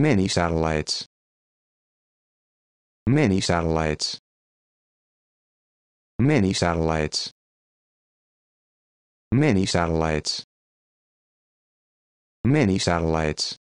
Many satellites. Many satellites. Many satellites. Many satellites. Many satellites.